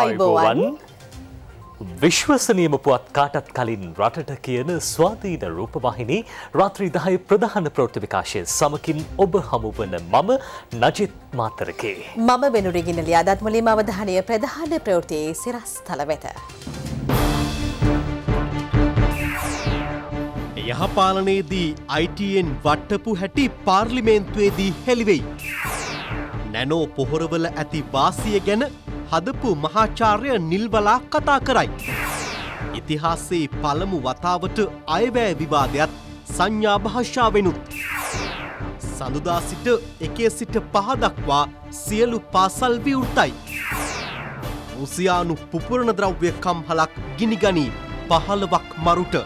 අයිබෝවන් විශ්වසනීයම පුවත් කාටත් කලින් රටට කියන ස්වාධීන රූපවාහිනී රාත්‍රී දහය ප්‍රධාන ප්‍රවෘත්ති විකාශය සමකින් ඔබ හමුවන මම නජිත් මාතරකේ. මම වෙනුරගෙන ලියාදත් මුලින්ම අවධානය ප්‍රධාන ප්‍රවෘතියේ සිරස්තල වෙත. යහපාලනයේදී අයිටයෙන් වට්ටපු හැටි පාර්ලිමේන්තුවේදී හෙළිවෙයි. නැනෝ පොහොරවල ඇති වාසිය ගැන හදපු මහාචාර්ය නිල්වලා කතා කරයි. ඉතිහාසේ පළමු වතාවට අයවැෑ විවාදයක් සංඥාභාෂාවෙනුත්. සඳුදා සිට එකේ සිට පහදක්වා සියලු පාසල් විවෘතයි. රුසියානු පුපුරණ ද්‍රව්‍ය කම්හලක් ගිනිගනී පහළවක් මරුට.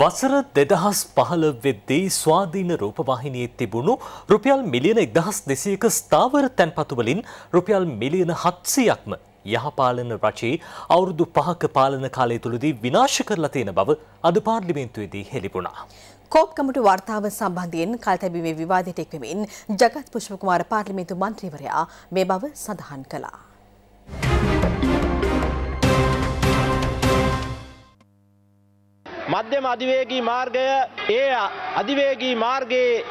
වසර දෙදහස් පහළ වෙද්දී ස්වාධීන රූපවාහිනයේ තිබුණු රුපියල් මිලියන එක්දහස් දෙසයක ස්ථාවර තැන්පතුවලින් රුපියල් මිලියන හත්සයක්ම යහපාලන රචී අවුරුදු පහක පාලන කාලය තුළදී විනාශ කරලා තියෙන බව අද පාර්ලිමේන්තුවේදී හෙළිපුණා. කෝප්කමට වර්තාව සම්බන්ධයෙන් කල්තැබීමේ විවාදයට එක්වමින් ජගත් පුෂ්පකුමාර පාර්ලිමේන්තු මන්ත්‍රීවරයා මේ බව සඳහන් කළා. මධ්‍යම අධිවේගී මාර්ගය ඒ අධිවේගී මාර්ගයේ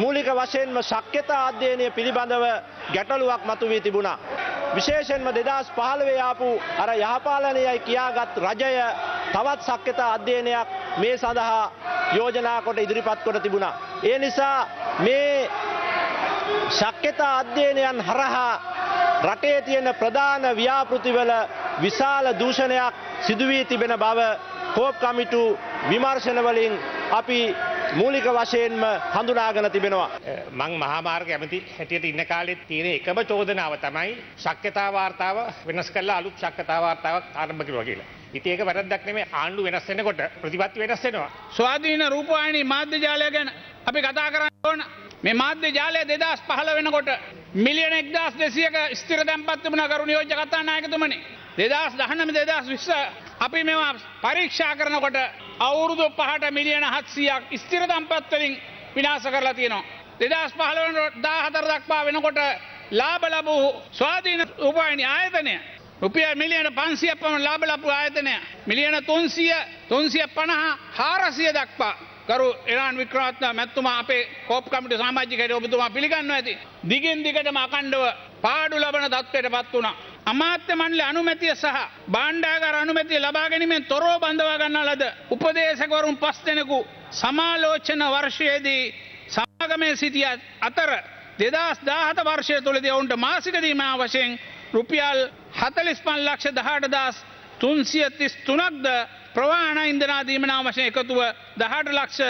මූලික වශයෙන්ම ශක්්‍යතා අධ්‍යයනය පිළිබඳව ගැටලුවක් මතුවී තිබුණා. විශේෂෙන්ම දෙදස් පහළවේ ආපු අර යහපාලනයයි කියාගත් රජය තවත් සක්්‍යතා අධ්‍යයනයක් මේ සඳහා යෝජනා කොට ඉදිරිපත් කොට තිබුණා. ඒ නිසා මේ ශක්්‍යතා අධ්‍යයනයන් හරහා රටේ තියෙන ප්‍රධාන ව්‍යාපෘතිවල විශාල දූෂණයක් සිදුවී තිබෙන බව කෝප් කමිටු විමර්ශනවලින් අපි මූලික වශයෙන්ම හඳුනාගෙන තිබෙනවා. මං මහාමාර්ග ඇමති හැටියට ඉන්න කාලෙත් තියෙන එකම චෝදනාව තමයි ශක්්‍යතා වාර්තාව වෙනස් කරලා අලුත් ශක්්‍යතා වාර්තාවක් ආරම්භ කරුවා කියලා. ඉතින් ඒක වැරද්දක් නෙමෙයි ආණ්ඩු වෙනස් වෙනකොට ප්‍රතිපත්ති වෙනස් වෙනවා. ස්වාධීන රූපවාහිනී මාධ්‍ය ජාලය ගැන අපි කතා කරන්න ඕන. මේ මාධ්‍ය ජාලය 2015 වෙනකොට මිලියන එක්දස් දෙසියක ස්තිර දැම්පත්තිබන කරු යෝජ කතානායකතුමනි. දෙදස් දහනම දෙදස් විස්ස අපි මෙවා පරීක්ෂා කරනකොට අවුරුදු පහට මිලියන හත්සියක් ස්තිර දම්පත්වලින් විනාස කරලා තියනවා. දෙදස් පහලවන දාහතර දක්වා වෙනකොට ලාබලබූ ස්වාධීන උපායිනි ආයතනය. රුපිය මිලියන පන්සිය පම ලාබලපු ආයතනය. මිලියන තුන්සිය තුන්සිය පණහා හාරසිය දක්වා. කරු එරාන් වික්‍රාත්න මැත්තුමා අපේ කෝප්කමිට සාමාජිකයට ඔබතුමා පිළිගන්න ඇති. දිගින් දිගටම අකණ්ඩව පාඩු ලබන තත්වයට පත් වුණා. අමාත්‍ය මණ්ඩල අනුමැතිය සහ බාණ්ඩාගාර අනුමැතිය ලබා ගැනීමෙන් තොරව බඳවා ගන්නා ලද උපදේශකවරුන් පස් දෙනෙකු සමාලෝචන වර්ෂයේදී සමාගමේ සිටිය අතර දෙදස් දාහත වර්ෂය තුළද ඔවුන්ට මාසිකදීමා වශයෙන් රුපියල් හතලිස්පන් ලක්ෂ දහටදස් තුන්සිය තිස් තුනක්ද ප්‍රවාණ ඉන්දනා දීමනා වශය එකතුව දහට ලක්ෂ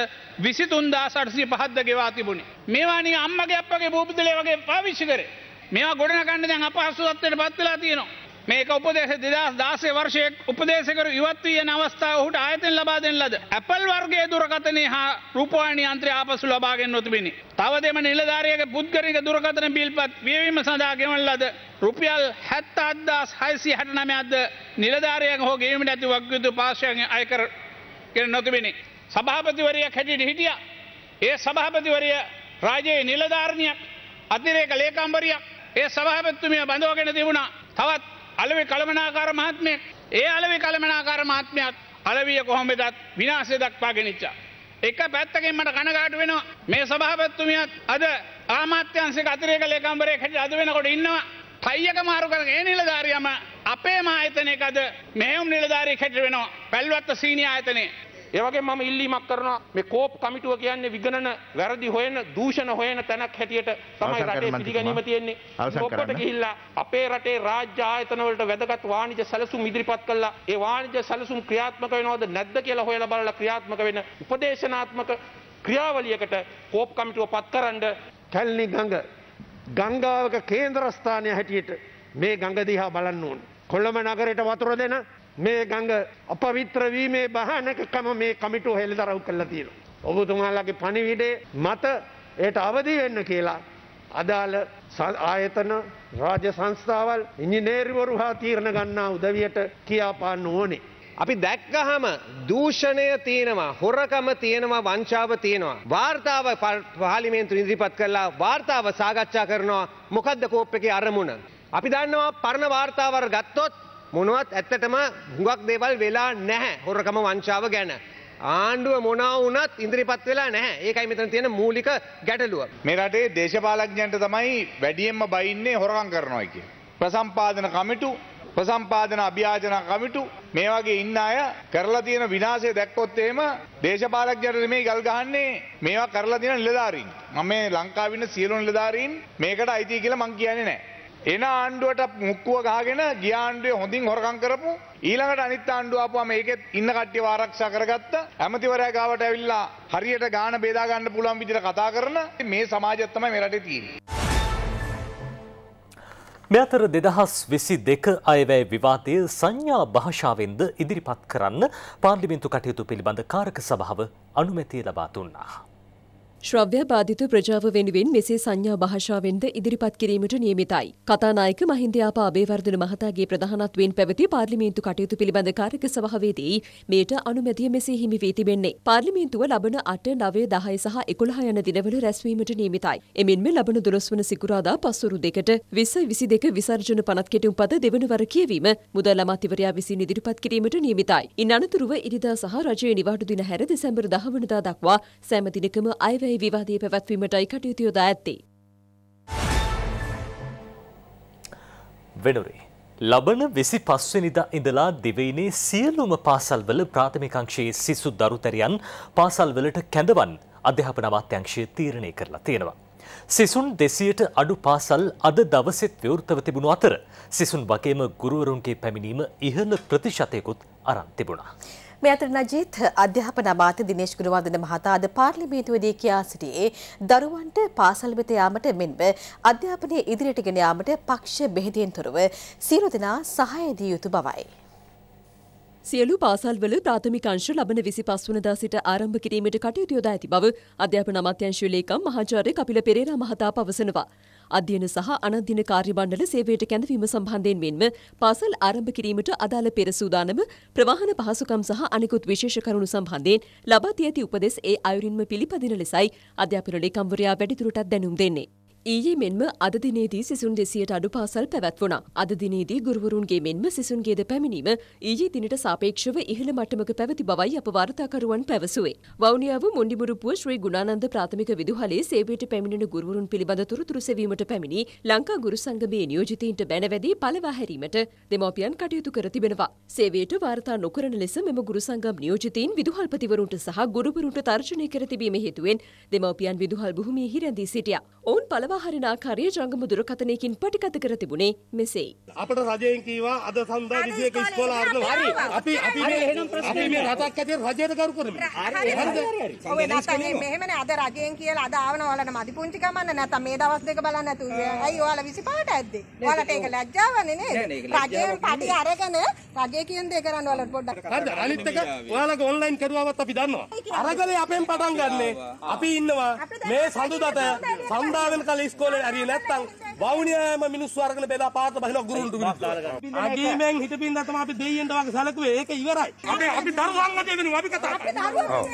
විසිතුන්දා සටසී පහද්ද ගෙවා තිබුණේ. මේවානි අම්මගේ අපගේ භූපිදලේ වගේ පාවිච්චි කරේ. මේවා ගොඩනගන්න දැන් අපහසුත්වයට පත්වෙලා තියෙනවා. මේක උපදේශ දෙදස් දාසේ වර්ෂයක් උපදේශකරු ඉවත් වියන අවස්ථාව ඔහුට ආයතෙන් ලබා දෙන ලද ඇපල් වර්ගයේ දුරකථනයේ හා රූපවාහිනී යන්ත්‍රය ආපසු ලබාගෙන නොතිබිනි. තව දෙම නිලධාරියගේ පුද්ගලික දුරකථන බිල්පත් වේවීම සඳහා ගෙවන ලද රුපියල් 78669ද නිලධාරියන් හෝ ගෙවීමට ඇති වගකීතු පාර්ශ්වයන් අයකර ගෙන නොතිබිනි. සභාපතිවරියක් හැටියට හිටියා. ඒ සභාපතිවරිය රාජයේ නිලධාරණියක් අතිරේක ලේකම්වරියක් ඒ සභාපතිතුමිය බඳවගෙන තිබුණා. තවත් අලවි කළමනාකාර මහත්මයෙක් ඒ අලවි කළමනාකාර මහත්මයක් අලවිය කොහොමෙදත් විනාශය දක්වා ගෙනනිච්චා. එක පැත්තකින් මට කනගාට වෙනවා මේ සභාපත්තුමියත් අද ආමාත්‍යන්සේ අතරේක ලේකම්බරේ හැට අද වෙනකොට ඉන්නවා පයියක මාරු කරන ඒ නිලධාරියම අපේ මායතනයකද මෙහුම් නිලධාරී හැට වෙනවා පැල්වත්ත සීනි ආයතනයේ ඒ වගේ මම ඉල්ලීමක් කරනවා මේ කෝප් කමිටුව කියන්නේ විගණන වැරදි හොයන දූෂණ හොයන තැනක් හැටියට තමයි රටේ පිළිගැනීම තියෙන්නේ. කෝප්පට ගිහිල්ලා අපේ රටේ රාජ්‍ය ආයතන වලට වැදගත් වාණිජ සැලසුම් ඉදිරිපත් කළා. ඒ වාණිජ සැලසුම් ක්‍රියාත්මක වෙනවද නැද්ද කියලා හොයලා බලලා ක්‍රියාත්මක වෙන උපදේශනාත්මක ක්‍රියාවලියකට කෝප් කමිටුව පත්කරනද කැලණි ගඟ ගංගාවක කේන්ද්‍රස්ථානය හැටියට මේ ගඟ දිහා බලන්න ඕන. කොළඹ නගරයට වතුර දෙන මේ ගඟ අපවිත්‍ර වීමේ බහනකකම මේ කමිටුව හෙළිදරව් කරලා තියෙනවා. ඔබතුමාලගේ පණිවිඩේ මත ඒට අවදි වෙන්න කියලා අදාළ ආයතන රාජ්‍ය සංස්ථාවල් ඉංජිනේරුවරු හා තීරණ ගන්නා උදවියට කියාපාන්න ඕනේ. අපි දැක්කහම දූෂණය තියෙනවා හොරකම තියෙනවා වංචාව තියෙනවා. වාර්තාව පාලිමේන්තු ඉදිරිපත් කරලා වාර්තාව සාගච්ඡා කරනවා මොකක්ද කෝප් එකේ අරමුණ. අපි දන්නවා පරණ වාර්තාවර ගත්තොත් මොනවත් ඇත්තටම හුඟක් දේවල් වෙලා නැහැ හොරකම වංචාව ගැන. ආණ්ඩුව මොනා වුණත් ඉදිරිපත් වෙලා නැහැ. ඒකයි මෙතන තියෙන මූලික ගැටලුව. මේ රටේ දේශපාලඥයන්ට තමයි වැඩියෙන්ම බයින්නේ හොරකම් කරනවා කිය. ප්‍රසම්පාදන කමිටු, ප්‍රසම්පාදන අභියාචන කමිටු මේ වගේ ඉන්න අය කරලා තියෙන විනාශය දැක්කොත් එහෙම දේශපාලඥයන්ට නෙමෙයි ගල් ගහන්නේ මේවා කරලා තියෙන නිලධාරීන්. මම මේ ලංකාවේ ඉන්න සියලු නිලධාරීන් මේකට අයිති කියලා මං කියන්නේ නැහැ. එන ආණ්ඩුවට මුක්කුව ගහගෙන ගිය ආණ්ඩුවේ හොඳින් හොරකම් කරපු ඊළඟට අනිත් ආණ්ඩුව ආපුවාම ඒකෙත් ඉන්න කට්ටියව ආරක්ෂා කරගත්ත ඇමතිවරයා ගාවට ඇවිල්ලා හරියට ගාන බෙදා ගන්න පුළුවන් විදිහට කතා කරන මේ සමාජය තමයි මේ රටේ තියෙන්නේ මේ අතර 2022 අයවැය විවාදයේ සංඥා භාෂාවෙන්ද ඉදිරිපත් කරන්න පාර්ලිමේන්තු කටයුතු පිළිබඳ කාරක සභාව අනුමැතිය ලබා දුන්නා. ශ්‍රව්‍ය බාධිත ප්‍රජාව වෙනුවෙන් මෙසේ සංඥා භාෂාවෙන්ද ඉදිරිපත් කිරීමට නියමිතයි. කතානායක මහින්දයාප අබේවර්ධන මහතාගේ ප්‍රධානත්වයෙන් පැවති පාර්ලිමේන්තු කටයුතු පිළිබඳ කාර්යක සභාවේදී මේට අනුමැතිය මෙසේ හිමි වී තිබෙන්නේ. පාර්ලිමේන්තුව ලබන 8, 9, 10 සහ 11 යන දිනවල රැස්වීමට නියමිතයි. එමෙන්ම ලබන 12 වන සිකුරාදා පස්වරු දෙකට 20 22 විසර්ජන පනත් කෙටුම් පද දෙවන වර කියවීම මුදල් අමාත්‍යවරයා විසින් ඉදිරිපත් කිරීමට නියමිතයි. ඉන් අනතුරුව ඉරිදා සහ රජයේ නිවාඩු දින 6 දෙසැම්බර් 10 වනදා දක්වා සෑම දිනකම අයවැය ඒ විවාදය පැවැත්වීමටයි කටයුතු යොදා ඇත්තේ. වෙනුරේ. ලබන විසි පස්වනිදා ඉඳලා දෙවයිනේ සියලුම පාසල්වල ප්‍රාථමිකංශයේ සිසු දරුතැරියන් පාසල්වලට කැඳවන් අධ්‍යාපන අමාත්‍යංශය තීරණය කරලා තියෙනවා. සිසුන් දෙසියට අඩු පාසල් අද දවසෙත් විවෘතව තිබුණු අතර සිසුන් වගේම ගුරුවරුන්ගේ පැමිණීම ඉහළ ප්‍රතිශතයකුත් අරන් තිබුණා. මේ අතර නජීත් අධ්‍යාපන අමාත්‍ය දිනේෂ් ගුණවර්ධන මහතා අද පාර්ලිමේන්තුවේදී කියා සිටියේ දරුවන්ට පාසල් වෙත යාමට මෙන්ම අධ්‍යාපනයේ ඉදිරියට ගෙන යාමට පක්ෂ බෙහෙතෙන් තොරව සියලු දෙනා සහාය දිය යුතු බවයි. සියලු පාසල්වල ප්‍රාථමික අංශ ලබන 25 වනදා සිට ආරම්භ කිරීමට කටයුතු යොදා ඇති බව අධ්‍යාපන අමාත්‍යාංශයේ ලේකම් මහාචාර්ය කපිල පෙරේරා මහතා පවසනවා. අධ්‍යයන සහ අනධ්‍යයන කාර්යමණ්ඩල සේවයට කැඳවීම සම්බන්ධයෙන් මෙන්ම පාසල් ආරම්භ කිරීමට අදාළ පෙර සූදානම ප්‍රවාහන පහසුකම් සහ අනෙකුත් විශේෂ කරුණු සම්බන්ධයෙන් ලබා දී ඇති උපදෙස් ඒ අයුරින්ම පිළිපදින ලෙසයි අධ්‍යාපන ලේකම්වරයා වැඩිදුරටත් දැනුම් දෙන්නේ. ඊයේ මෙන්ම අද දිනේදී සිසුන් දෙසියට අඩු පාසල් පැවැත්වුණා. අද දිනේදී ගුරුවරුන්ගේ මෙන්ම සිසුන්ගේද පැමිණීම ඊයේ දිනට සාපේක්ෂව ඉහළ මට්ටමක පැවති බවයි අප වාර්තාකරුවන් පැවසුවේ. වවුනියාව මුණ්ඩිමුරුපුව ශ්‍රී ගුණානන්ද ප්‍රාථමික විදුහලේ සේවයට පැමිණෙන ගුරුවරුන් පිළිබඳ තොරතුරු සෙවීමට පැමිණි ලංකා ගුරු සංගමේ නියෝජිතයින්ට බැනවැදී පළවා හැරීමට දෙමාපියන් කටයුතු කර තිබෙනවා. සේවයට වාර්තා නොකරන ලෙස මෙම ගුරු සංගම් නියෝජිතයින් විදුහල්පතිවරුන්ට සහ ගුරුවරුන්ට තර්ජනය කර තිබීම හේතුවෙන් දෙමාපියන් විදුහල් භූමියේ හිරැඳී සිටියා. ඔවුන් පළවා සමහරනාකාරය ජංගම දුරකථනයකින් පටිගත කර තිබුණේ මෙසෙයි. අපට රජයෙන් කීවා අද සඳහා 21 ඉස්කෝල ආරම්භ හරි. අපි අපි මේ එහෙනම් ප්‍රශ්නේ මේ රටක් ඇතුලේ රජයට කරු කරමු. හරි හරි. ඔව් නැත්නම් මෙහෙමනේ අද රජයෙන් කියලා අද ආවන ඔයාලට මදි පුංචි කමන්න නැත්නම් මේ දවස් දෙක බලන්න නැතුව. ඇයි ඔයාලා 25ට ඇද්දේ? ඔයාලට ඒක ලැජ්ජාවන්නේ නේද? රජයෙන් පඩි අරගෙන රජය කියන දේ කරන්න ඔයාලට පොඩ්ඩක්. හරිද? අනිත් එක ඔයාලගේ ඔන්ලයින් කරුවාවත් අපි දන්නවා. අරගලේ අපෙන් පටන් ගන්නෙ. අපි ඉන්නවා මේ සඳුදත සඳාවෙන් කලින් Dave Kohler, Ariel Atang, වවුනියම මිනිස්සු අරගෙන බෙදා පාත බහින ගුරුන්ට ගුරුන්ට අගීමෙන් හිටපින්ද තමයි අපි දෙයියන්ට වගේ සැලකුවේ ඒක ඉවරයි අපි අපි දරුවන් අතේ වෙනවා අපි කතා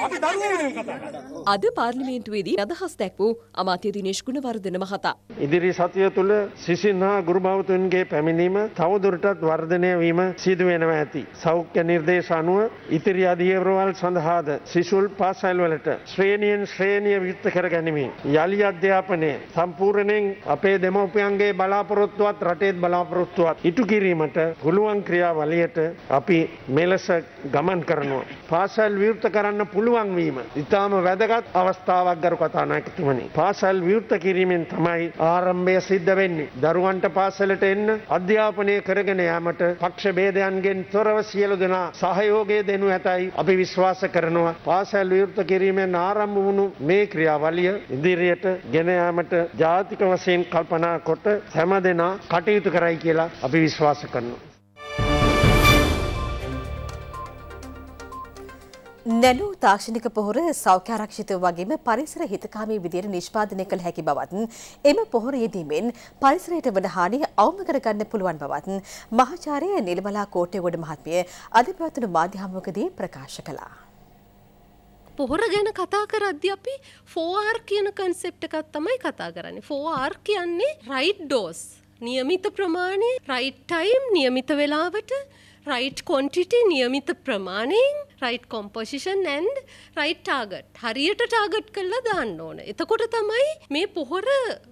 අපි දරුවෝ වෙනවා කතා අද පාර්ලිමේන්තුවේදී අදහස් දැක් වූ අමාත්‍ය දිනේෂ් ගුණවර්ධන මහතා ඉදිරි සතිය තුල සිසින් හා ගුරු භවතුන්ගේ පැමිණීම තවදුරටත් වර්ධනය වීම සිදු වෙනවා ඇති සෞඛ්‍ය නිර්දේශ අනුව ඉතිරි අධිවරවල් සඳහාද සිසුල් පාසල් වලට ශ්‍රේණියෙන් ශ්‍රේණිය විවෘත කර ගැනීම යලි අධ්‍යාපනයේ සම්පූර්ණයෙන් අපේ දෙමව්පියන් දෙමව්පියන්ගේ බලාපොරොත්තුවත් රටේත් බලාපොරොත්තුවත් ඉටු කිරීමට පුළුවන් ක්‍රියාවලියට අපි මෙලෙස ගමන් කරනවා. පාසල් විවෘත කරන්න පුළුවන් වීම. ඉතාම වැදගත් අවස්ථාවක් ගරු කතානායකතුමනි. පාසල් විවෘත කිරීමෙන් තමයි ආරම්භය සිද්ධ වෙන්නේ. දරුවන්ට පාසලට එන්න අධ්‍යාපනය කරගෙන යාමට පක්ෂ ભેදයන්ගෙන් තොරව සියලු දෙනා සහයෝගය දෙනු ඇතයි අපි විශ්වාස කරනවා. පාසල් විවෘත කිරීමෙන් ආරම්භ වුණු මේ ක්‍රියාවලිය ඉදිරියට ගෙන යාමට ජාතික වශයෙන් කල්පනා කොට සැම දෙනා කටයුතු කරයි කියලා අපි විශ්වාස කරනවා. නැනු තාක්ෂණික පොහොර සෞඛ්‍යාරක්ෂිත වගේම පරිසර හිතකාමී විදියට නිෂ්පාදනය කළ හැකි බවත් එම පොහොර යෙදීමෙන් පරිසරයට වන හානිය අවම කරගන්න පුළුවන් බවත් මහාචාර්ය නිලමලා කෝට්ටේගොඩ මහත්මිය අද පැවතුණු මාධ්‍ය හමුවකදී ප්‍රකාශ කළා. පොහොර ගැන කතා කරද්දි අපි ෆෝආර් කියන කන්සෙප්ට එකත් තමයි කතා කරන්නේ. ෆෝආර් කියන්නේ රයිට් ඩෝස් නියමිත ප්‍රමාණය රයිට් ටයිම් නියමිත වෙලාවට රයිට් කොන්ටිටි නියමිත ප්‍රමාණයෙන් right composition and right target හරියට ටාගට් කල්ලා දාන්න ඕන එතකොට තමයි මේ පොහොර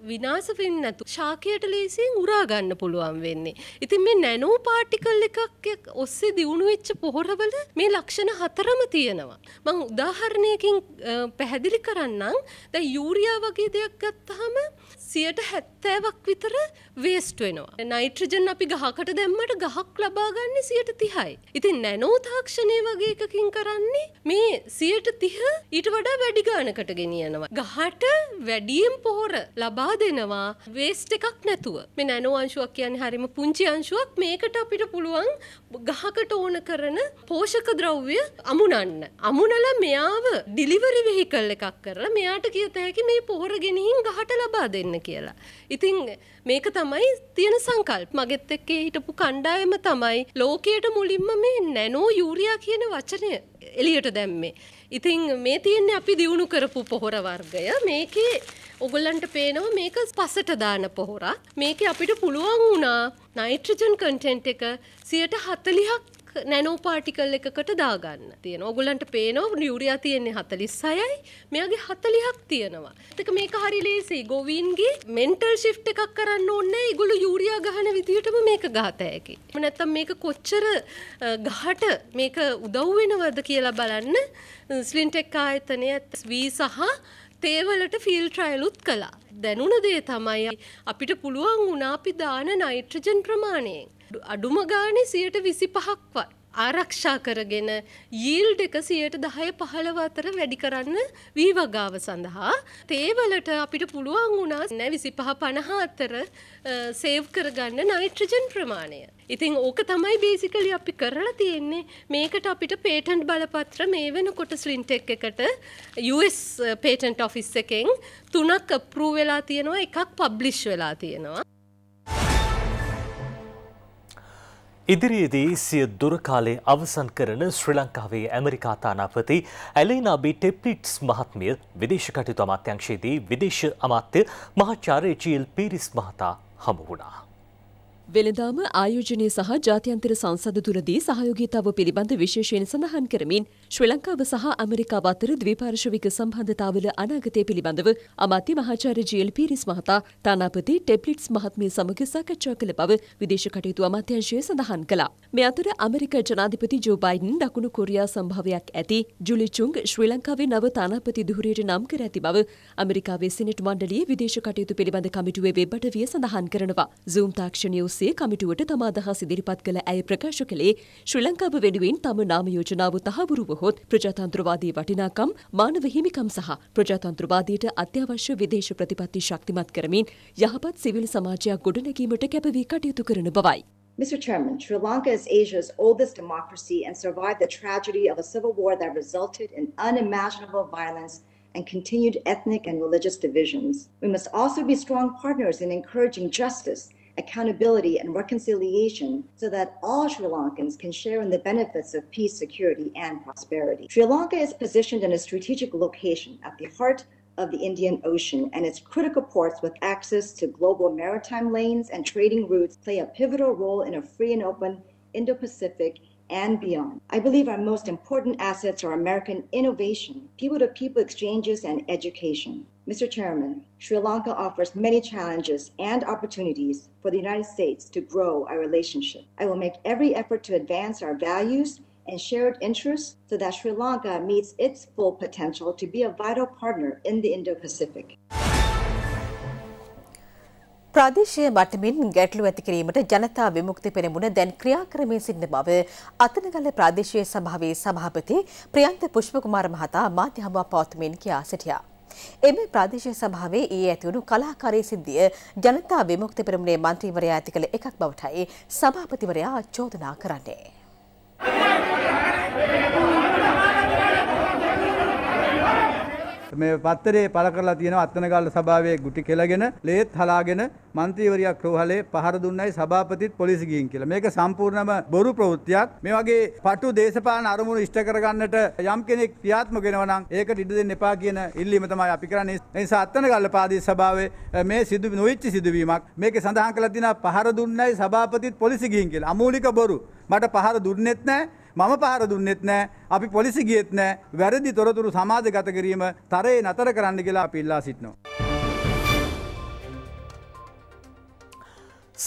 විනාස වෙන්න නැතු ශාකයට ලේසියෙන් උරා ගන්න පුළුවන් වෙන්නේ ඉතින් මේ නැනෝ පාටිකල් එකක් ඔස්සේ දියුණු වෙච්ච පොහොරවල මේ ලක්ෂණ හතරම තියෙනවා මං උදාහරණයකින් පැහැදිලි කරන්නම් දැන් යූරියා වගේ දෙයක් ගත්තාම සියට හැත්තෑවක් විතර වේස්ට වෙනවා. නයිට්‍රජන් අපි ගහකට දැම්මට ගහක් ලබාගන්නේ සියට තිහයි. ඉතින් නැනෝ තාක්ෂණය වගේ එකකින් කරන්නේ මේ සියට තිහ ඊට වඩා වැඩි ගානකට ගෙනියනවා. ගහට වැඩියෙන් පොහොර ලබා දෙනවා වේස්ට එකක් නැතුව. මේ නැනෝ අංශුවක් කියන්නේ හරිම පුංචි අංශුවක් මේකට අපිට පුළුවන් ගහකට ඕන කරන පෝෂක ද්‍රව්‍ය අමුණන්න. අමුණලා මෙයාව ඩිලිවරි වෙහිකල් එකක් කරලා මෙයාට කියත හැකි මේ පොහොර ගෙනihin ගහට ලබා දෙන්න ඕන කියලා. ඉතින් මේක තමයි තියෙන සංකල්ප මගෙත් එක්කේ හිටපු කණ්ඩායම තමයි ලෝකයට මුලින්ම මේ නැනෝ යූරියා කියන වචනය එලියට දැම්මේ. ඉතින් මේ තියෙන්නේ අපි දියුණු කරපු පොහොර වර්ගය. මේකේ ඔගොල්ලන්ට පේනවා මේක පසට දාන පොහොරක්. මේකේ අපිට පුළුවන් වුණා නයිට්‍රජන් කන්ටෙන්ට් එක 140ක් නැනෝ පාටිකල් එකකට දාගන්න තියෙන ඔගුලන්ට පේනෝ නිියවරයා තියෙන්නේ හතලිස් සයයි මෙයාගේ හතලිහක් තියෙනවා තක මේක හරි ලේසි ගොවීන්ගේ මෙන්ටල් ශිප් එකක් කරන්න ඕන්න ඉගුලු යුරයා ගහන විදිටම මේක ගාතයකි නැත්තම් මේක කොච්චර ගහට මේක උදව්වෙනවද කියලා බලන්න ස්ලින්ටෙක් ආයතනය වී සහ තේවලට ෆිල් ට්‍රයිලුත් කලා දැනුණ දේ තමයි අපිට පුළුවන් උනාපි දාන නයිට්‍රජන් ප්‍රමාණයෙන් අඩුම ගානේ සියයට විසි පහක්වත්. ආරක්ෂා කරගෙන යීල්ඩ එක සියයට දහය පහළව අතර වැඩි කරන්න වී වගාව සඳහා තේවලට අපිට පුළුවන් වුණා නැ විසි පහ පණහ අතර සේව් කරගන්න නයිට්‍රජන් ප්‍රමාණය. ඉතින් ඕක තමයි බේසිකලි අපි කරලා තියෙන්නේ මේකට අපිට පේටන්ට් බලපත්‍ර මේ වෙනකොට ස්ලින්ටෙක් එකට US පේටන්ට් ඔෆිස් එකෙන් තුනක් අප්‍රූව් වෙලා තියෙනවා එකක් පබ්ලිෂ් වෙලා තියෙනවා. ඉදිරියේදී සිය දුරකාලය අවසන් කරන ශ්‍රී ලංකාවේ ඇමරිකා තානාපති ඇලේනාබි ටෙප්ලිට්ස් මහත්මිය විදේශ කටයුතු අමාත්‍යංශයේදී විදේශ අමාත්‍ය මහාචාර්ය ජීල් පීරිස් මහතා හමු වුණා. වෙළඳාම ආයෝජනය සහ ජාත්‍යන්තර සංසද තුළදී සහයෝගීතාව පිළිබඳ විශේෂයෙන් සඳහන් කරමින් ශ්‍රී ලංකාව සහ ඇමරිකාව අතර ද්විපාර්ශවික සම්බන්ධතාවල අනාගතය පිළිබඳව අමාත්‍ය මහාචාර්ය ජීල් පීරිස් මහතා තානාපති ටෙබ්ලිට්ස් මහත්මිය සමග සාකච්ඡා කළ බව විදේශ කටයුතු අමාත්‍යාංශය සඳහන් කළා. මේ අතර ඇමරිකා ජනාධිපති ජෝ බයිඩන් දකුණු කොරියා සම්භාවයක් ඇති ජුලි චුංග් ශ්‍රී ලංකාවේ නව තානාපති දුහුරියට නම් කර ඇති බව ඇමරිකාවේ සිනෙට් මණ්ඩලයේ විදේශ කටයුතු පිළිබඳ කමිටුවේ වෙබ් අඩවිය සඳහන් කරනවා. zoom තාක්ෂණිය පස්සේ කමිටුවට තම අදහස් ඉදිරිපත් කළ ඇය ප්‍රකාශ කළේ ශ්‍රී ලංකාව වෙනුවෙන් තම නාම යෝජනාව තහවුරු වහොත් ප්‍රජාතන්ත්‍රවාදී වටිනාකම් මානව හිමිකම් සහ ප්‍රජාතන්ත්‍රවාදයට අත්‍යවශ්‍ය විදේශ ප්‍රතිපත්ති ශක්තිමත් කරමින් යහපත් සිවිල් සමාජයක් ගොඩනැගීමට කැපවී කටයුතු කරන බවයි. Mr. Chairman, Sri Lanka is Asia's oldest democracy and survived the tragedy of a civil war that resulted in unimaginable violence and continued ethnic and religious divisions. We must also be strong partners in encouraging justice accountability, and reconciliation so that all Sri Lankans can share in the benefits of peace, security, and prosperity. Sri Lanka is positioned in a strategic location at the heart of the Indian Ocean, and its critical ports with access to global maritime lanes and trading routes play a pivotal role in a free and open Indo Pacific and beyond. I believe our most important assets are American innovation, people to people exchanges, and education. Mr. Chairman, Sri Lanka offers many challenges and opportunities for the United States to grow our relationship. I will make every effort to advance our values and shared interests so that Sri Lanka meets its full potential to be a vital partner in the Indo Pacific. ප්‍රාදේශීය මට්ටමින් ගැටලු ඇති කිරීමට ජනතා විමුක්ති පෙරමුණ දැන් ක්‍රියා කරමින් සිටින බව අතනගල ප්‍රාදේශීය සභාවේ සභාපති ප්‍රියන්ත පුෂ්පකුමාර මහතා මාධ්‍ය හමුව පවත්වමින් කියා සිටියා. එම ප්‍රාදේශීය සභාවේ ඊයේ ඇතිවුණු කලාකාරී සිද්ධිය ජනතා විමුක්ති පෙරමුණේ මන්ත්‍රීවරයා ඇති කළ එකක් බවටයි සභාපතිවරයා චෝදනා කරන්නේ. මේ පත්තරේ පළ කරලා තියෙනවා අත්තනගල්ල සභාවේ ගුටි කෙලගෙන ලේත් හලාගෙන මන්ත්‍රීවරියක් රෝහලේ පහර දුන්නයි සභාපතිත් පොලිසි ගිහින් කියලා. මේක සම්පූර්ණම බොරු ප්‍රවෘත්තියක්. මේ වගේ පටු දේශපාලන අරමුණු ඉෂ්ට කරගන්නට යම් කෙනෙක් ක්‍රියාත්මක වෙනවා නම් ඒකට ඉඩ දෙන්න එපා කියන ඉල්ලීම තමයි අපි කරන්නේ. ඒ නිසා අත්තනගල්ල පාදී සභාවේ මේ සිදු නොවිච්ච සිදුවීමක්. මේකේ සඳහන් කරලා තියෙනවා පහර දුන්නයි සභාපතිත් පොලිසි ගිහින් කියලා. අමූලික බොරු. මට පහර දුන්නෙත් නැහැ. මම පාර දුන්නෙත් නෑ අපි පොලිසි ගියෙත් නෑ වැරදි තොරතුරු සමාජගත කිරීම තරයේ නතර කරන්න කියලා අපි ඉල්ලා සිටිනවා.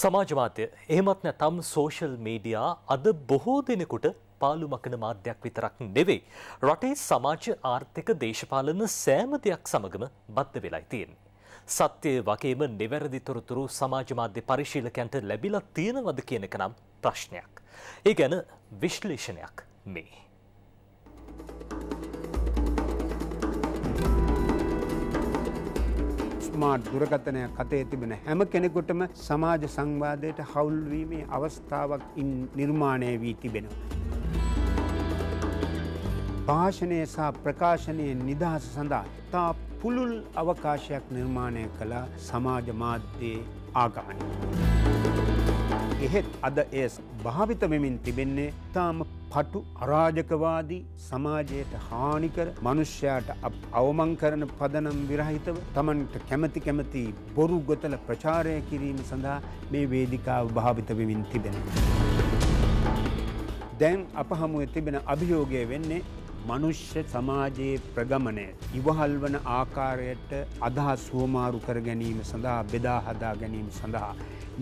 සමාජ මාධ්‍ය එහෙමත් නැතම් සෝෂල් මීඩියා අද බොහෝ දෙනෙකුට පාලු මකන මාධ්‍යයක් විතරක් නෙවෙයි. රටේ සමාජ ආර්ථික දේශපාලන සෑම දෙයක් සමගම බද්ධ වෙලයි තියෙන්නේ. සත්‍යය වගේම නිවැරදි තොරතුරු සමාජ මාධ්‍ය පරිශීලකයන්ට ලැබිලා තියෙනවද කියන එක නම් ප්‍රශ්නයක්. ඒ ගැන විශ්ලේෂණයක් මේ. ස්මාර්ට් දුරකථනයක් අතේ තිබෙන හැම කෙනෙකුටම සමාජ සංවාදයට හවුල්වීමේ අවස්ථාවක් ඉන් නිර්මාණය වී තිබෙනවා. භාෂණය සහ ප්‍රකාශනය නිදහස සඳහා තා පුළුල් අවකාශයක් නිර්මාණය කළ සමාජ මාධ්‍යයේ ආගමනය. එහෙත් අද ඒ භාවිත වෙමින් තිබෙන්නේ තාම පටු අරාජකවාදී සමාජයට හානිකර මනුෂ්‍යයාට අවමං කරන පදනම් විරහිතව තමන්ට කැමති කැමති බොරු ගොතල ප්‍රචාරය කිරීම සඳහා මේ වේදිකාව භාවිත වෙමින් තිබෙන. දැන් අප හමුව තිබෙන අභියෝගය වෙන්නේ මනුෂ්‍ය සමාජයේ ප්‍රගමනය ඉවහල් වන ආකාරයට අදහස් හෝමාරු කර ගැනීම සඳහා බෙදා හදා ගැනීම සඳහා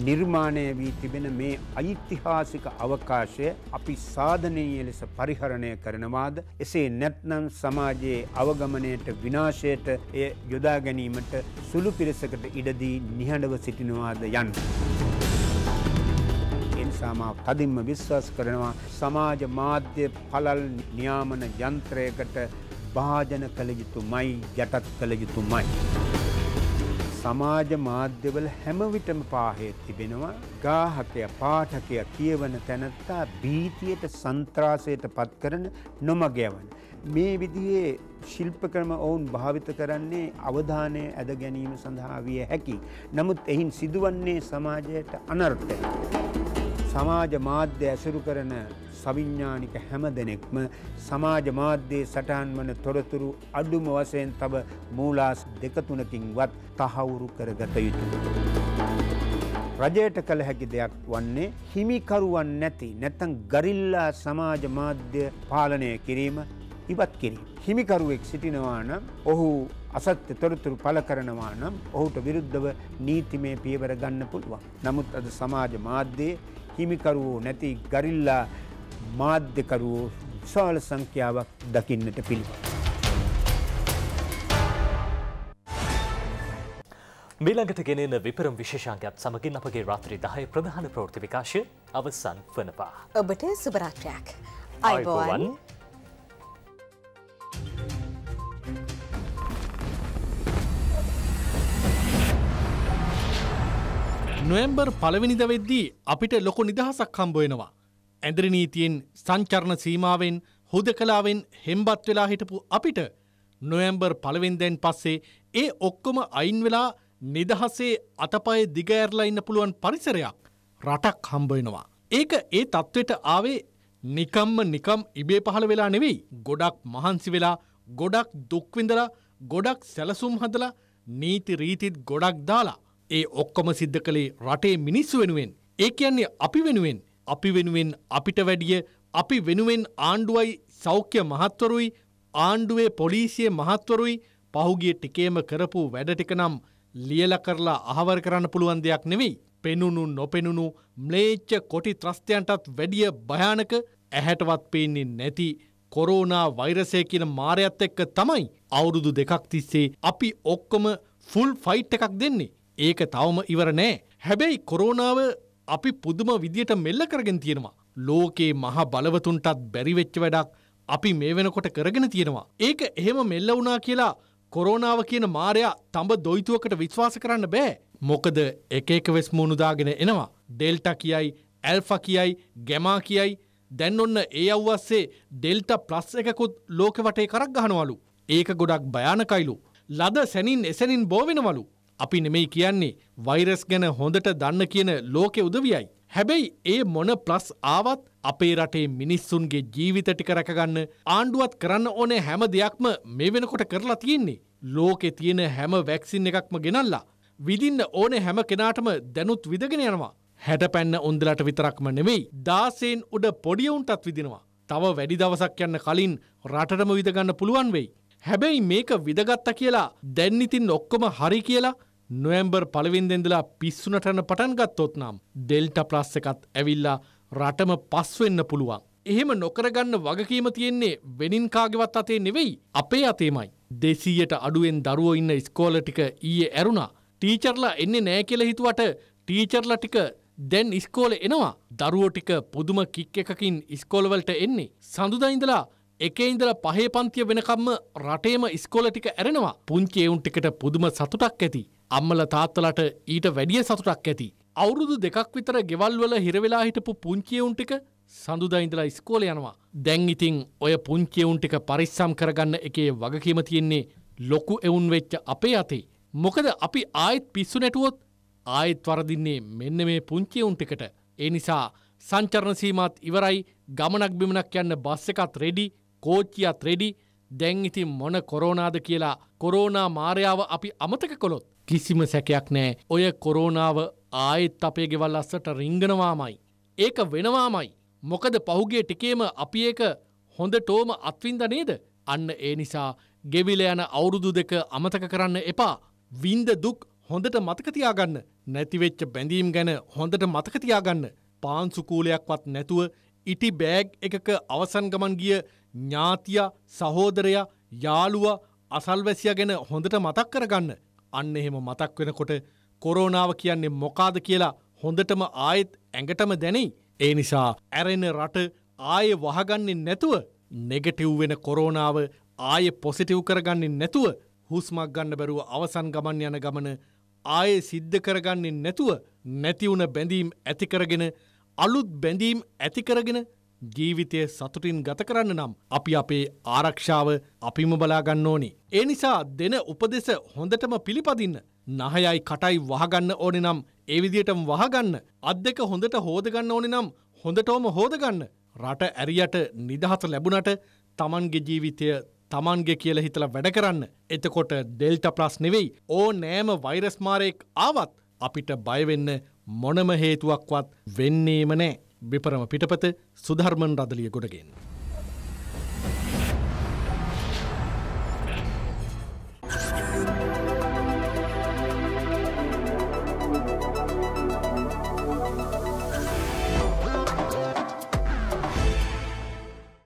නිර්මාණය වී තිබෙන මේ ඓතිහාසික අවකාශය අපි සාධනීය ලෙස පරිහරණය කරනවාද එසේ නැත්නම් සමාජයේ අවගමනයට විනාශයට එය යොදා ගැනීමට සුළු පිරිසකට ඉඩදී නිහඬව සිටිනවාද යන්න. නිසා මා තදින්ම විශ්වාස කරනවා සමාජ මාධ්‍ය පළල් නියාමන යන්ත්‍රයකට භාජන කළ යුතුමයි යටත් කළ යුතුමයි. සමාජ මාධ්‍යවල හැමවිටම පාහේ තිබෙනවා ගාහකය පාඨකය කියවන තැනත්තා බීතියට සන්ත්‍රාසයට පත්කරන නොමගයවන්. මේ විදියේ ශිල්ප ක්‍රම ඔවුන් භාවිත කරන්නේ අවධානය ඇද ගැනීම සඳහා විය හැකි. නමුත් එහින් සිදුවන්නේ සමාජයට අනර්ථය. සමාජ මාධ්‍ය ඇසුරු කරන සවිඤ්ඥානික හැම දෙනෙක්ම සමාජ මාධ්‍යයේ සටහන් වන තොරතුරු අඩුම වසයෙන් තබ මූලාස් දෙකතුනකින්වත් තහවුරු කරගත යුතු. රජයට කළ හැකි දෙයක් වන්නේ හිමිකරුවන් නැති නැත්තන් ගරිල්ලා සමාජ මාධ්‍ය පාලනය කිරීම ඉවත් කිරීම. හිමිකරුවෙක් සිටිනවා නම් ඔහු අසත්‍ය තොරතුරු පල කරනවා නම් ඔහුට විරුද්ධව නීතිමය පියවර ගන්න පුළුවන්. නමුත් අද සමාජ මාධ්‍යයේ හිමිකරුවෝ නැති ගරිල්ලා මාධ්‍යකරුවෝ විශාල සංඛ්‍යාවක් දකින්නට පිළිබඳ. මීළඟට ගෙනෙන විපරම් විශේෂාන්ගත් සමගින් අපගේ රාත්‍රී දහය ප්‍රධාන ප්‍රෘති විකාශය අවසන් වනවා. ඔබට සුභරාත්‍රයක් අයිබෝවන්. නොයම්බර් පළවෙනිද වෙද්දී අපිට ලොකු නිදහසක් හම්බෝයෙනවා. ඇඳරි නීතියෙන් සංචරණ සීමාවෙන් හුද කලාවෙන් හෙම්බත් වෙලා හිටපු අපිට නොයම්බර් පළවෙන්දැන් පස්සේ ඒ ඔක්කොම අයින් වෙලා නිදහසේ අතපය දිගඇරලා ඉන්න පුළුවන් පරිසරයක් රටක් හම්බයනවා. ඒක ඒ තත්ත්වයට ආවේ නිකම්ම නිකම් ඉබේ පහළ වෙලා නෙවෙයි. ගොඩක් මහන්සි වෙලා ගොඩක් දුක්විඳලා ගොඩක් සැලසුම් හදලා නීති රීතිත් ගොඩක් දාලා. ඒ ඔක්කොම සිද්ධ කළේ රටේ මිනිස්සු වෙනුවෙන්. ඒ කියන්නේ අපි වෙනුවෙන්. අපි වෙනුවෙන් අපිට වැඩිය අපි වෙනුවෙන් ආණ්ඩුවයි සෞඛ්‍ය මහත්වරුයි ආණ්ඩුවේ පොලිසිය මහත්වරුයි පහුගිය ටිකේම කරපු වැඩ ටික නම් ලියල කරලා අහවර කරන්න පුළුවන් දෙයක් නෙවෙයි. පෙනුණු නොපෙනුණු ම්ලේච්ච කොටි ත්‍රස්තයන්ටත් වැඩිය භයානක ඇහැටවත් පේන්නේ නැති කොරෝනා වෛරසය කියන මාරයත් එක්ක තමයි අවුරුදු දෙකක් තිස්සේ අපි ඔක්කොම ෆුල් ෆයිට් එකක් දෙන්නේ. ඒක තවම ඉවර නෑ. හැබැයි කොරෝනාව අපි පුදුම විදියට මෙල්ල කරගෙන තියෙනවා. ලෝකයේ මහා බලවතුන්ටත් බැරිවෙච්ච වැඩක් අපි මේ වෙනකොට කරගෙන තියෙනවා. ඒක එහෙම මෙල්ල වුණා කියලා කොරෝනාව කියන මාරයා තඹ දොයිතුවකට විශ්වාස කරන්න බෑ. මොකද එක එක වෙස් මුණුදාගෙන එනවා. ඩෙල්ට කියයි ඇල්ෆ කියයි ගැමා කියයි දැන් ඔන්න ඒ අව්වස්සේ ඩෙල්ට ප්ලස් එකකුත් ලෝකවටේ කරක් ගහනවලු. ඒක ගොඩක් භයානකයිලු. ලද සැනින් එසැනින් බෝවෙනවලු. අපි නෙමෙයි කියන්නේ වෛරස් ගැන හොඳට දන්න කියන ලෝකෙ උදවියයි. හැබැයි ඒ මොන ප්ලස් ආවත් අපේ රටේ මිනිස්සුන්ගේ ජීවිත ටික රැකගන්න ආණ්ඩුවත් කරන්න ඕනේ හැම දෙයක්ම මේ වෙනකොට කරලා තියෙන්නේ. ලෝකෙ තියෙන හැම වැක්සින් එකක්ම ගෙනල්ලා විදින්න ඕනේ හැම කෙනාටම දැනුත් විදගෙන යනවා. හැටපැන්න උන්දලට විතරක්ම නෙමෙයි දාසයෙන් උඩ පොඩියවුන්ටත් විදිනවා. තව වැඩි දවසක් යන්න කලින් රටටම විදගන්න පුළුවන් වෙයි. හැබැයි මේක විදගත්ත කියලා දැන් ඉතින් ඔක්කොම හරි කියලා නොයම්බර් පළවෙන්දෙන්දලා පිස්සුනටන පටන් ගත්තොත් නම් ඩෙල්ට ප්ලස් එකත් ඇවිල්ලා රටම පස්වෙන්න පුළුවන්. එහෙම නොකරගන්න වගකීම තියෙන්නේ වෙනින් කාගෙවත් අතේ නෙවෙයි අපේ අතේමයි. දෙසීයට අඩුවෙන් දරුවෝ ඉන්න ස්කෝල ටික ඊයේ ඇරුණා. ටීචර්ලා එන්නේ නෑ කියලා හිතුවට ටීචර්ලා ටික දැන් ඉස්කෝල එනවා. දරුවෝ ටික පුදුම කික් එකකින් ඉස්කෝලවලට එන්නේ. සඳුදා ඉඳලා එකේ ඉඳලා පහේ පන්තිය වෙනකම්ම රටේම ඉස්කෝල ටික ඇරෙනවා. පුංචි එවුන් ටිකට පුදුම සතුටක් ඇති. අම්මලා තාත්තලාට ඊට වැඩිය සතුටක් ඇති. අවුරුදු දෙකක් විතර ගෙවල් වල හිර වෙලා හිටපු පුංචි එවුන් ටික සඳුදා ඉඳලා ඉස්කෝලේ යනවා. දැන් ඉතින් ඔය පුංචි එවුන් ටික පරිස්සම් කරගන්න එකේ වගකීම තියෙන්නේ ලොකු එවුන් වෙච්ච අපේ අතේ. මොකද අපි ආයෙත් පිස්සු නැටුවොත් ආයෙත් වරදින්නේ මෙන්න මේ පුංචි එවුන් ටිකට. ඒ නිසා සංචරණ සීමාත් ඉවරයි ගමනක් බිමනක් යන්න බස් එකත් රෙඩි කෝච්චියත් රෙඩි දැන් ඉතින් මොන කොරෝනාද කියලා කොරෝනා මාරයාව අපි අමතක කොළොත් කිසිම සැකයක් නෑ ඔය කොරෝනාව ආයෙත් අපේ ගෙවල් අස්සට රිංගනවාමයි. ඒක වෙනවාමයි. මොකද පහුගේ ටිකේම අපි ඒක හොඳ ටෝම අත්වින්ද නේද අන්න ඒ නිසා ගෙවිල යන අවුරුදු දෙක අමතක කරන්න එපා. වින්ද දුක් හොඳට මතකතියාගන්න නැතිවෙච්ච බැඳීම් ගැන හොඳට මතකතියාගන්න පාන්සුකූලයක්වත් නැතුව ඉටි බෑග් එකක අවසන් ගමන් ගිය ඥාතියා සහෝදරයා යාළුවා අසල්වැසිය ගැන හොඳට මතක් කරගන්න අන්න එහෙම මතක් වෙනකොට කොරෝනාව කියන්නේ මොකාද කියලා හොඳටම ආයෙත් ඇඟටම දැනෙයි. ඒ නිසා ඇරෙන රට ආයෙ වහගන්නේ නැතුව නෙගටිව් වෙන කොරෝනාව ආයෙ පොසිටිව් කරගන්නේ නැතුව හුස්මක් ගන්න බැරුව අවසන් ගමන් යන ගමන ආයෙ සිද්ධ කරගන්නේ නැතුව නැතිවුණ බැඳීම් ඇතිකරගෙන අලුත් බැඳීම් ඇතිකරගෙන ජීවිතය සතුටින් ගත කරන්න නම් අපි අපේ ආරක්ෂාව අපිම බලාගන්න ඕනි. ඒ නිසා දෙන උපදෙස හොඳටම පිළිපදින්න. නහයයි කටයි වහගන්න ඕනෙ නම් ඒ විදියටම වහගන්න අත් දෙක හොඳට හෝදගන්න ඕනෙ නම් හොඳටෝම හෝදගන්න රට ඇරියට නිදහස ලැබුණට තමන්ගේ ජීවිතය තමන්ගේ කියල හිතල වැඩ කරන්න. එතකොට ඩෙල්ට ප්ලස් නෙවෙයි ඕ නෑම වෛරස්මාරයෙක් ආවත් අපිට බයවෙන්න මොනම හේතුවක්වත් වෙන්නේම නෑ. විපරම පිටපත සුධර්මන් රදලිය ගොඩගෙන්.